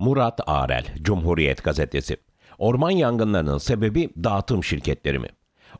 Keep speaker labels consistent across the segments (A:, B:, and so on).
A: Murat Arel, Cumhuriyet Gazetesi. Orman yangınlarının sebebi dağıtım şirketleri mi?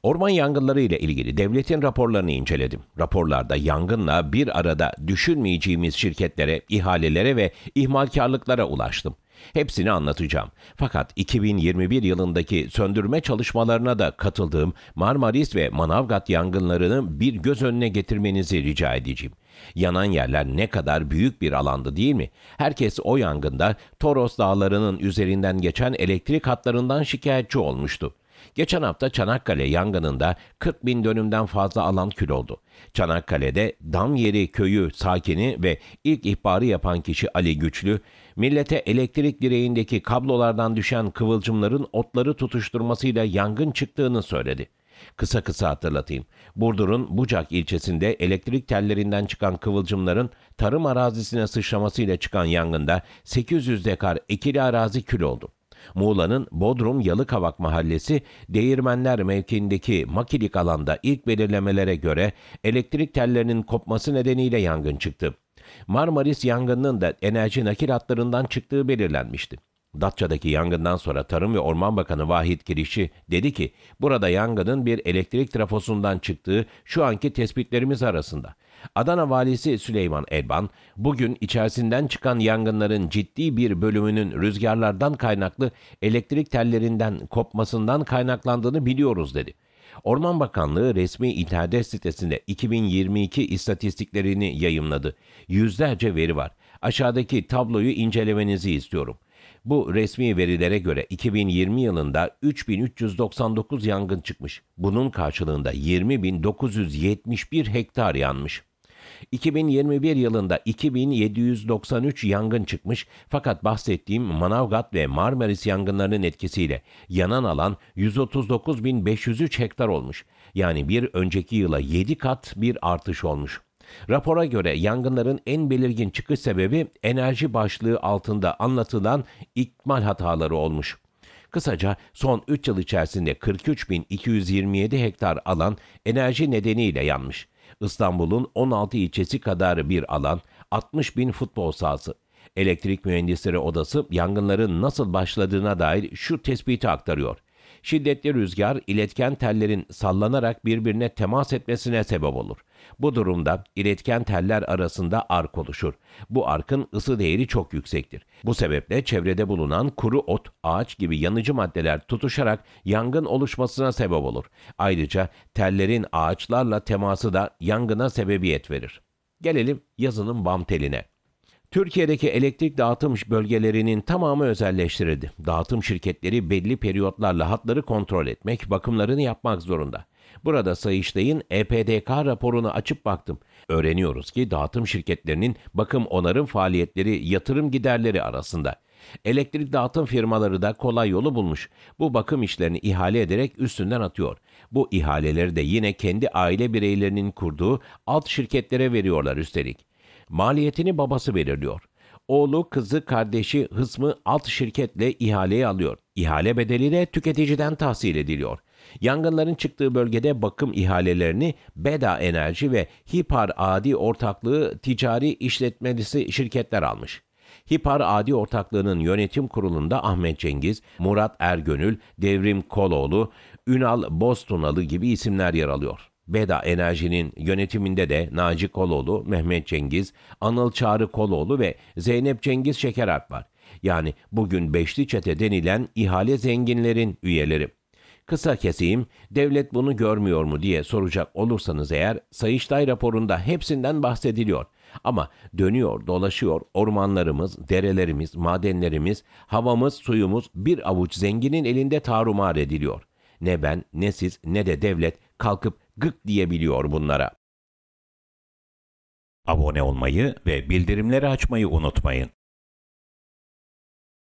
A: Orman yangınları ile ilgili devletin raporlarını inceledim. Raporlarda yangınla bir arada düşünmeyeceğimiz şirketlere, ihalelere ve ihmalkarlıklara ulaştım. Hepsini anlatacağım. Fakat 2021 yılındaki söndürme çalışmalarına da katıldığım Marmaris ve Manavgat yangınlarını bir göz önüne getirmenizi rica edeceğim. Yanan yerler ne kadar büyük bir alandı değil mi? Herkes o yangında Toros dağlarının üzerinden geçen elektrik hatlarından şikayetçi olmuştu. Geçen hafta Çanakkale yangınında 40 bin dönümden fazla alan kül oldu. Çanakkale'de Damyeri köyü sakini ve ilk ihbarı yapan kişi Ali Güçlü, millete elektrik direğindeki kablolardan düşen kıvılcımların otları tutuşturmasıyla yangın çıktığını söyledi. Kısa kısa hatırlatayım. Burdur'un Bucak ilçesinde elektrik tellerinden çıkan kıvılcımların tarım arazisine sıçramasıyla çıkan yangında 800 dekar ekili arazi kül oldu. Muğla'nın Bodrum Yalıkavak Mahallesi Değirmenler mevkiindeki makilik alanda ilk belirlemelere göre elektrik tellerinin kopması nedeniyle yangın çıktı. Marmaris yangınının da enerji nakil hatlarından çıktığı belirlenmişti. Datça'daki yangından sonra Tarım ve Orman Bakanı Vahit Kirişi dedi ki burada yangının bir elektrik trafosundan çıktığı şu anki tespitlerimiz arasında. Adana Valisi Süleyman Elban bugün içerisinden çıkan yangınların ciddi bir bölümünün rüzgarlardan kaynaklı elektrik tellerinden kopmasından kaynaklandığını biliyoruz dedi. Orman Bakanlığı resmi internet sitesinde 2022 istatistiklerini yayımladı. Yüzlerce veri var. Aşağıdaki tabloyu incelemenizi istiyorum. Bu resmi verilere göre 2020 yılında 3399 yangın çıkmış. Bunun karşılığında 20971 hektar yanmış. 2021 yılında 2793 yangın çıkmış fakat bahsettiğim Manavgat ve Marmaris yangınlarının etkisiyle yanan alan 139.503 hektar olmuş. Yani bir önceki yıla 7 kat bir artış olmuş. Rapora göre yangınların en belirgin çıkış sebebi enerji başlığı altında anlatılan ikmal hataları olmuş. Kısaca son 3 yıl içerisinde 43.227 hektar alan enerji nedeniyle yanmış. İstanbul'un 16 ilçesi kadar bir alan, 60 bin futbol sahası. Elektrik Mühendisleri Odası yangınların nasıl başladığına dair şu tespiti aktarıyor. Şiddetli rüzgar iletken tellerin sallanarak birbirine temas etmesine sebep olur. Bu durumda iletken teller arasında ark oluşur. Bu arkın ısı değeri çok yüksektir. Bu sebeple çevrede bulunan kuru ot, ağaç gibi yanıcı maddeler tutuşarak yangın oluşmasına sebep olur. Ayrıca tellerin ağaçlarla teması da yangına sebebiyet verir. Gelelim yazının bam teline. Türkiye'deki elektrik dağıtım bölgelerinin tamamı özelleştirildi. Dağıtım şirketleri belli periyotlarla hatları kontrol etmek, bakımlarını yapmak zorunda. Burada Sayıştay'ın EPDK raporunu açıp baktım. Öğreniyoruz ki dağıtım şirketlerinin bakım onarım faaliyetleri yatırım giderleri arasında. Elektrik dağıtım firmaları da kolay yolu bulmuş. Bu bakım işlerini ihale ederek üstünden atıyor. Bu ihaleleri de yine kendi aile bireylerinin kurduğu alt şirketlere veriyorlar üstelik. Maliyetini babası belirliyor. Oğlu, kızı, kardeşi, hısmı alt şirketle ihaleye alıyor. İhale bedeli de tüketiciden tahsil ediliyor. Yangınların çıktığı bölgede bakım ihalelerini Beda Enerji ve Hipar Adi Ortaklığı ticari işletmelisi şirketler almış. Hipar Adi Ortaklığı'nın yönetim kurulunda Ahmet Cengiz, Murat Ergönül, Devrim Koloğlu, Ünal Bostunalı gibi isimler yer alıyor. Beda Enerji'nin yönetiminde de Naci Koloğlu, Mehmet Cengiz, Anıl Çağrı Koloğlu ve Zeynep Cengiz Şekeralp var. Yani bugün beşli çete denilen ihale zenginlerin üyeleri. Kısa keseyim, devlet bunu görmüyor mu diye soracak olursanız eğer Sayıştay raporunda hepsinden bahsediliyor. Ama dönüyor, dolaşıyor ormanlarımız, derelerimiz, madenlerimiz, havamız, suyumuz bir avuç zenginin elinde tarumar ediliyor. Ne ben, ne siz, ne de devlet kalkıp gık diyebiliyor bunlara. Abone olmayı ve bildirimleri açmayı unutmayın.